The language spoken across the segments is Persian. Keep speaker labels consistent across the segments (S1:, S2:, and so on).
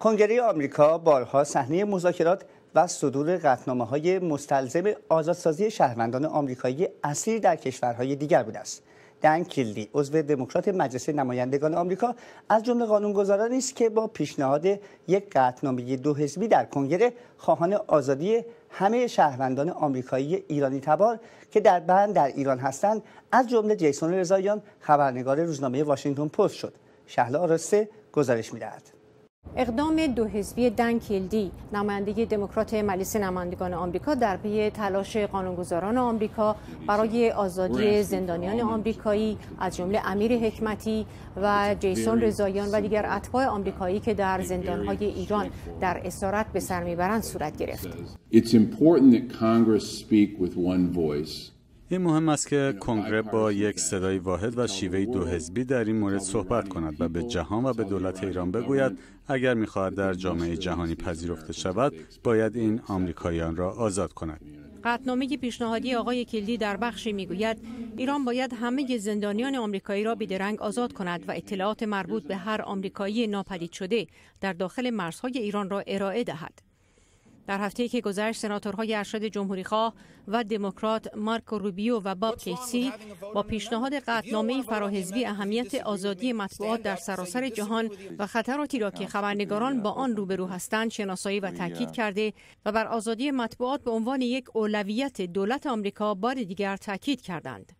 S1: کنگره آمریکا بارها صحنه مذاکرات و صدور قطنامه های مستلزم آزادسازی شهروندان آمریکایی اصلی در کشورهای دیگر بوده است دن کلی عضو دموکرات مجلس نمایندگان آمریکا از جمله قانونگذارانی است که با پیشنهاد یک قطنامه دو حزبی در کنگره خواهان آزادی همه شهروندان آمریکایی ایرانی تبار که در بند در ایران هستند از جمله جیسون رزایان خبرنگار روزنامه واشنگتن پست شد شهلا آرسته گزارش میدهد
S2: اقدام دو حزبی دن کلدی نماینده دموکرات مجلس نمایندگان آمریکا در پی تلاش قانونگذاران آمریکا برای آزادی زندانیان آمریکایی از جمله امیر حکمتی و جیسون رضایان و دیگر اتباع آمریکایی که در زندانهای ایران در اسارت به سر میبرند صورت گرفت.
S1: این مهم است که کنگره با یک صدای واحد و شیوه دو حزبی در این مورد صحبت کند و به جهان و به دولت ایران بگوید اگر میخواهد در جامعه جهانی پذیرفته شود باید این آمریکاییان را آزاد کند
S2: قطنامه پیشنهادی آقای کلدی در بخشی میگوید ایران باید همه زندانیان آمریکایی را بیدرنگ آزاد کند و اطلاعات مربوط به هر آمریکایی ناپدید شده در داخل مرزهای ایران را ارائه دهد در هفته که گذشت سناتورهای ارشد جمهوریخواه و دموکرات مارکو روبیو و باب کیسی با پیشنهاد قطنامه فراحزبی اهمیت آزادی مطبوعات در سراسر جهان و خطراتی را که خبرنگاران با آن روبرو هستند شناسایی و تاکید کرده و بر آزادی مطبوعات به عنوان یک اولویت دولت آمریکا بار دیگر تاکید کردند.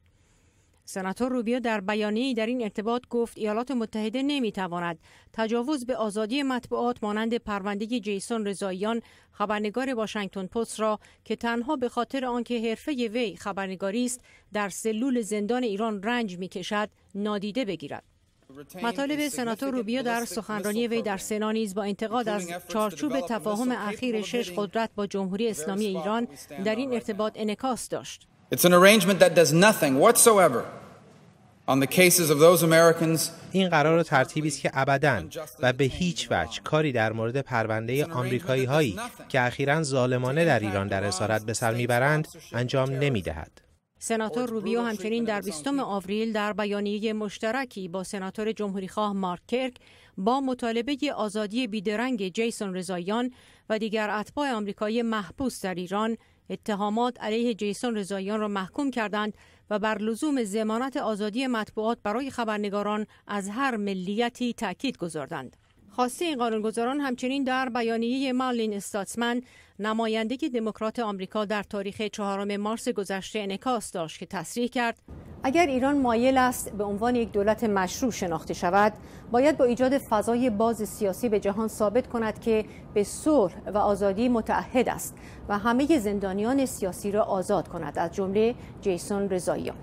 S2: سناتور روبیو در بیانیه‌ای در این ارتباط گفت ایالات متحده نمیتواند تجاوز به آزادی مطبوعات مانند پرونده جیسون رضاییان خبرنگار واشنگتن پست را که تنها به خاطر آنکه حرفه وی خبرنگاری است در سلول زندان ایران رنج میکشد نادیده بگیرد مطالب سناتور روبیا در سخنرانی وی در سنا نیز با انتقاد از چارچوب تفاهم اخیر شش قدرت با جمهوری اسلامی ایران در این ارتباط انکاس داشت.
S1: این قرار ترتیبی است که ابدا و به هیچ وجه کاری در مورد پرونده آمریکایی هایی که اخیرا ظالمانه در ایران در اسارت به سر میبرند انجام نمیدهد.
S2: سناتور روبیو همچنین در 20 آوریل در بیانیه مشترکی با سناتور جمهوریخواه مارک کرک با مطالبه آزادی بیدرنگ جیسون رزایان و دیگر اتباع آمریکایی محبوس در ایران اتهامات علیه جیسون رضاییان را محکوم کردند و بر لزوم ضمانت آزادی مطبوعات برای خبرنگاران از هر ملیتی تاکید گذاردند. خواسته قانونگذاران همچنین در بیانیه مالین استاتسمن نماینده دموکرات آمریکا در تاریخ چهارم مارس گذشته انکاس داشت که تصریح کرد اگر ایران مایل است به عنوان یک دولت مشروع شناخته شود باید با ایجاد فضای باز سیاسی به جهان ثابت کند که به صلح و آزادی متعهد است و همه زندانیان سیاسی را آزاد کند از جمله جیسون رضاییان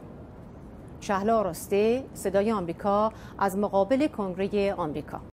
S2: شهلا راسته صدای آمریکا از مقابل کنگره آمریکا